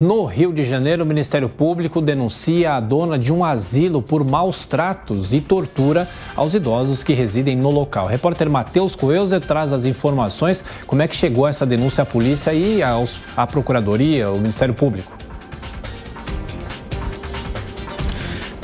No Rio de Janeiro, o Ministério Público denuncia a dona de um asilo por maus tratos e tortura aos idosos que residem no local. repórter Matheus Coelze traz as informações, como é que chegou essa denúncia à polícia e aos, à procuradoria, ao Ministério Público.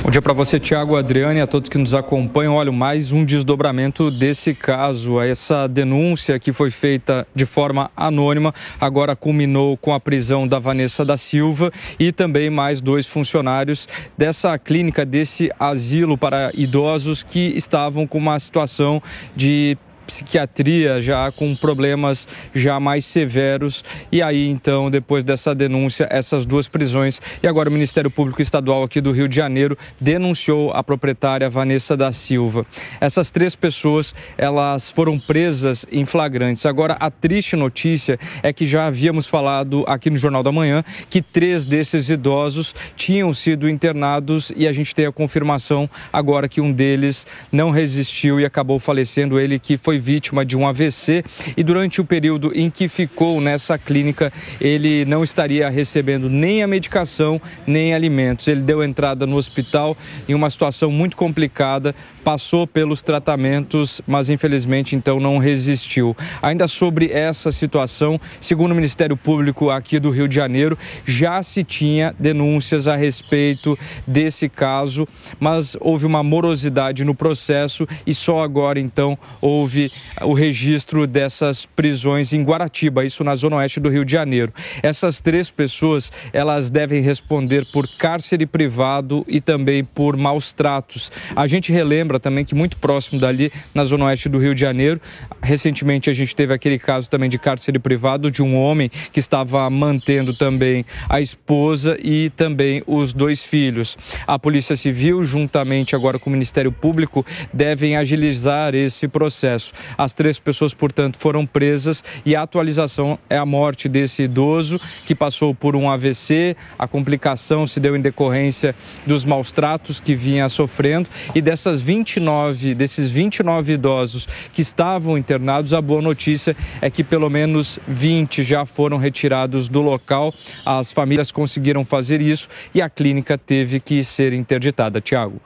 Bom dia para você, Tiago, Adriane, a todos que nos acompanham. Olha, mais um desdobramento desse caso. Essa denúncia que foi feita de forma anônima agora culminou com a prisão da Vanessa da Silva e também mais dois funcionários dessa clínica, desse asilo para idosos que estavam com uma situação de psiquiatria já com problemas já mais severos. E aí, então, depois dessa denúncia, essas duas prisões. E agora o Ministério Público Estadual aqui do Rio de Janeiro denunciou a proprietária Vanessa da Silva. Essas três pessoas, elas foram presas em flagrantes. Agora, a triste notícia é que já havíamos falado aqui no Jornal da Manhã que três desses idosos tinham sido internados e a gente tem a confirmação agora que um deles não resistiu e acabou falecendo. Ele que foi foi vítima de um AVC e durante o período em que ficou nessa clínica, ele não estaria recebendo nem a medicação, nem alimentos. Ele deu entrada no hospital em uma situação muito complicada, passou pelos tratamentos, mas infelizmente então não resistiu. Ainda sobre essa situação, segundo o Ministério Público aqui do Rio de Janeiro, já se tinha denúncias a respeito desse caso, mas houve uma morosidade no processo e só agora então houve o registro dessas prisões em Guaratiba, isso na zona oeste do Rio de Janeiro. Essas três pessoas, elas devem responder por cárcere privado e também por maus tratos. A gente relembra também, que muito próximo dali, na zona oeste do Rio de Janeiro. Recentemente a gente teve aquele caso também de cárcere privado de um homem que estava mantendo também a esposa e também os dois filhos. A Polícia Civil, juntamente agora com o Ministério Público, devem agilizar esse processo. As três pessoas, portanto, foram presas e a atualização é a morte desse idoso que passou por um AVC. A complicação se deu em decorrência dos maus tratos que vinha sofrendo e dessas 20 29 desses 29 idosos que estavam internados, a boa notícia é que pelo menos 20 já foram retirados do local. As famílias conseguiram fazer isso e a clínica teve que ser interditada. Tiago.